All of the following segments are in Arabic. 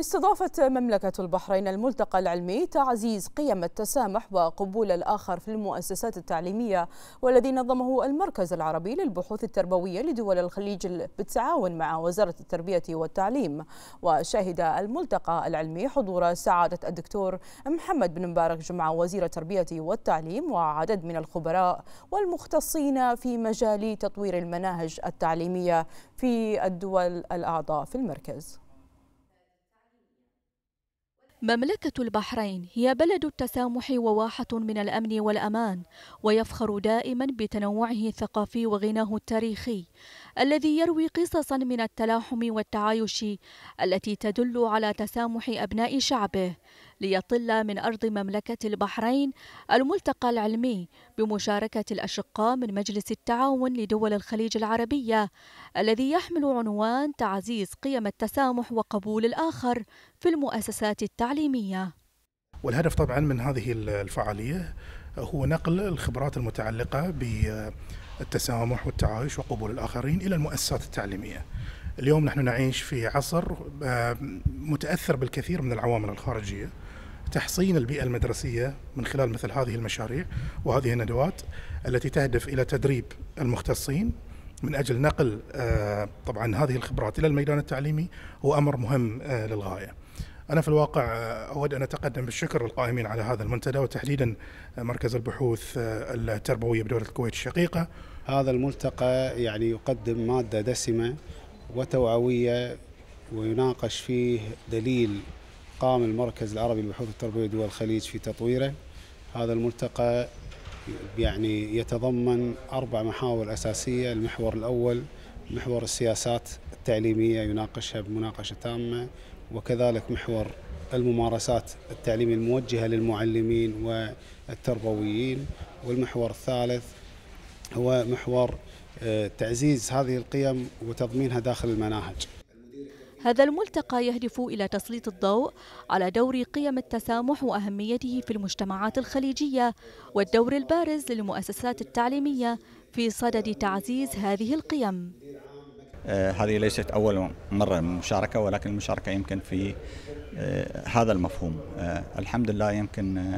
استضافت مملكة البحرين الملتقى العلمي تعزيز قيم التسامح وقبول الآخر في المؤسسات التعليمية والذي نظمه المركز العربي للبحوث التربوية لدول الخليج بالتعاون مع وزارة التربية والتعليم وشهد الملتقى العلمي حضور سعادة الدكتور محمد بن مبارك جمعة وزير التربية والتعليم وعدد من الخبراء والمختصين في مجال تطوير المناهج التعليمية في الدول الأعضاء في المركز مملكة البحرين هي بلد التسامح وواحة من الأمن والأمان ويفخر دائما بتنوعه الثقافي وغناه التاريخي الذي يروي قصصا من التلاحم والتعايش التي تدل على تسامح أبناء شعبه ليطل من أرض مملكة البحرين الملتقى العلمي بمشاركة الأشقاء من مجلس التعاون لدول الخليج العربية الذي يحمل عنوان تعزيز قيم التسامح وقبول الآخر في المؤسسات التعليمية والهدف طبعا من هذه الفعالية هو نقل الخبرات المتعلقة بالتسامح والتعايش وقبول الآخرين إلى المؤسسات التعليمية اليوم نحن نعيش في عصر آه، متاثر بالكثير من العوامل الخارجيه تحصين البيئة المدرسية من خلال مثل هذه المشاريع وهذه الندوات التي تهدف إلى تدريب المختصين من أجل نقل آه، طبعا هذه الخبرات إلى الميدان التعليمي هو أمر مهم آه، للغاية أنا في الواقع آه، أود أن أتقدم بالشكر للقائمين على هذا المنتدى وتحديدا مركز البحوث التربوية بدولة الكويت الشقيقة هذا الملتقى يعني يقدم مادة دسمة وتوعوية ويناقش فيه دليل قام المركز العربي للبحوث التربويه دول الخليج في تطويره هذا الملتقى يعني يتضمن اربع محاور اساسيه المحور الاول محور السياسات التعليميه يناقشها بمناقشه تامه وكذلك محور الممارسات التعليميه الموجهه للمعلمين والتربويين والمحور الثالث هو محور آه، تعزيز هذه القيم وتضمينها داخل المناهج هذا الملتقى يهدف إلى تسليط الضوء على دور قيم التسامح وأهميته في المجتمعات الخليجية والدور البارز للمؤسسات التعليمية في صدد تعزيز هذه القيم آه، هذه ليست أول مرة مشاركة ولكن المشاركة يمكن في آه، هذا المفهوم آه، الحمد لله يمكن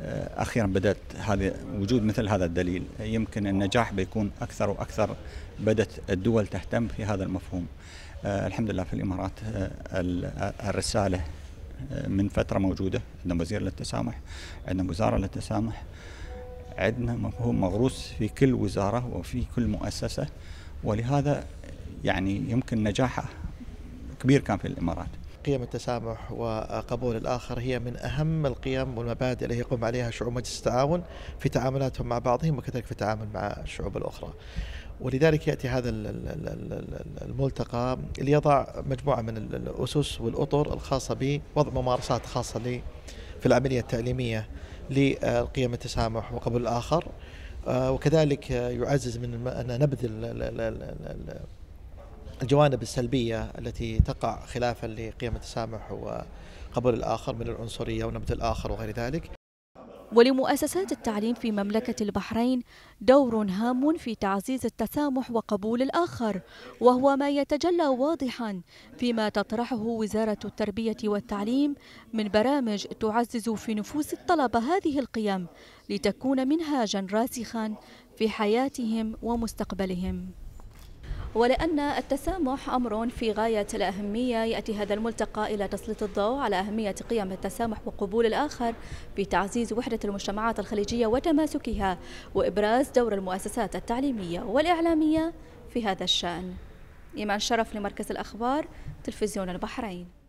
آه، اخيرا بدات هذه وجود مثل هذا الدليل يمكن النجاح بيكون اكثر واكثر بدات الدول تهتم في هذا المفهوم آه، الحمد لله في الامارات آه، الرساله من فتره موجوده عندنا وزير للتسامح عندنا وزاره للتسامح عندنا مفهوم مغروس في كل وزاره وفي كل مؤسسه ولهذا يعني يمكن نجاحه كبير كان في الامارات قيم التسامح وقبول الآخر هي من أهم القيم والمبادئ التي يقوم عليها شعوب مجلس التعاون في تعاملاتهم مع بعضهم وكذلك في التعامل مع الشعوب الأخرى ولذلك يأتي هذا الملتقى ليضع مجموعة من الأسس والأطر الخاصة بوضع ممارسات خاصة لي في العملية التعليمية لقيم التسامح وقبول الآخر آه، وكذلك يعزز من أن نبذ الجوانب السلبية التي تقع خلافا لقيم التسامح وقبول الآخر من العنصرية ونبذ الآخر وغير ذلك ولمؤسسات التعليم في مملكة البحرين دور هام في تعزيز التسامح وقبول الآخر وهو ما يتجلى واضحا فيما تطرحه وزارة التربية والتعليم من برامج تعزز في نفوس الطلبة هذه القيم لتكون منهاجا راسخا في حياتهم ومستقبلهم ولأن التسامح أمر في غاية الأهمية يأتي هذا الملتقى إلى تسليط الضوء على أهمية قيم التسامح وقبول الآخر في تعزيز وحدة المجتمعات الخليجية وتماسكها وإبراز دور المؤسسات التعليمية والإعلامية في هذا الشأن إيمان شرف لمركز الأخبار تلفزيون البحرين